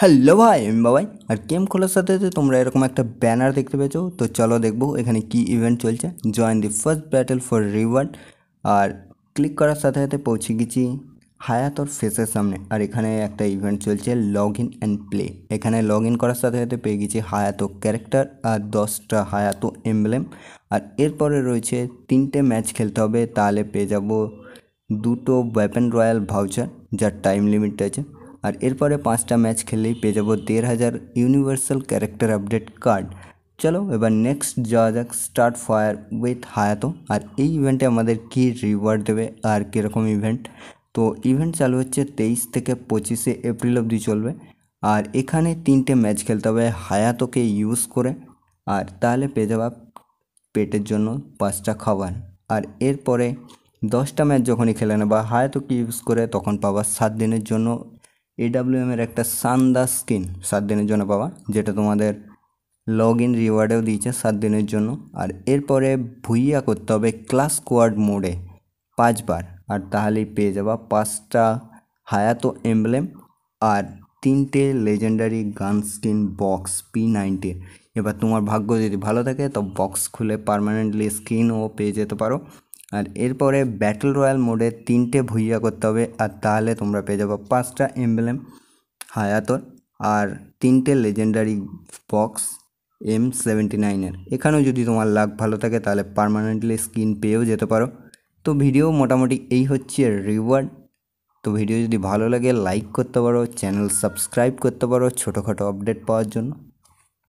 hello ভাই আমি বাবাই আর গেম খোলার সাথে সাথে তোমরা এরকম একটা ব্যানার দেখতে পেয়েছো তো চলো দেখবো এখানে কি ইভেন্ট চলছে join the first battle for reward আর ক্লিক করার সাথে সাথে পৌঁছে গেছি হায়াত ওর ফেসের সামনে আর এখানে একটা ইভেন্ট চলছে লগ ইন অ্যান্ড প্লে এখানে লগ ইন করার সাথে সাথে পেয়ে গেছি হায়াতো ক্যারেক্টার আর দশটা হায়াতো এমব্লেম আর এরপরে রয়েছে তিনটে ম্যাচ খেলতে হবে তাহলে পেয়ে যাব দুটো ওয়েপেন রয়্যাল ভাউচার যার টাইম লিমিট আছে আর এরপরে পাঁচটা ম্যাচ খেললেই পেয়ে যাবো দেড় হাজার ইউনিভার্সাল ক্যারেক্টার আপডেট কার্ড চলো এবার নেক্সট যাওয়া যাক স্টার্ট ফায়ার উইথ হায়াতো আর এই ইভেন্টে আমাদের কী রিওয়ার্ড দেবে আর কীরকম ইভেন্ট তো ইভেন্ট চালু হচ্ছে তেইশ থেকে পঁচিশে এপ্রিল অবধি চলবে আর এখানে তিনটে ম্যাচ খেলতে হবে হায়াতোকে ইউজ করে আর তাহলে পেয়ে যাবা পেটের জন্য পাঁচটা খাবার আর এরপরে দশটা ম্যাচ যখনই খেলে নেবা হায়াতোকে ইউজ করে তখন পাবা সাত দিনের জন্য এর একটা সান্দা স্কিন সাত দিনের জন্য পাওয়া যেটা তোমাদের লগ ইন রিওয়ার্ডেও দিয়েছে সাত দিনের জন্য আর এরপরে ভুইয়া করতে হবে ক্লাস কোয়ার্ড মোডে পাঁচবার আর তাহলেই পেয়ে যাবা পাঁচটা হায়াতো এমব্লেম আর তিনটে লেজেন্ডারি গান স্কিন বক্স পি নাইনটি এবার তোমার ভাগ্য যদি ভালো থাকে তো বক্স খুলে পারমানেন্টলি স্কিনও পেয়ে যেতে পারো আর এরপরে ব্যাটল রয়্যাল মোডে তিনটে ভুইয়া করতে হবে আর তাহলে তোমরা পেয়ে যাবো পাঁচটা এমব্লেম হায়াতর আর তিনটে লেজেন্ডারি বক্স এম সেভেন্টি নাইনের এখানেও যদি তোমার লাক ভালো থাকে তাহলে পারমানেন্টলি স্কিন পেয়েও যেতে পারো তো ভিডিও মোটামুটি এই হচ্ছে রিওয়ার্ড তো ভিডিও যদি ভালো লাগে লাইক করতে পারো চ্যানেল সাবস্ক্রাইব করতে পারো ছোটোখাটো আপডেট পাওয়ার জন্য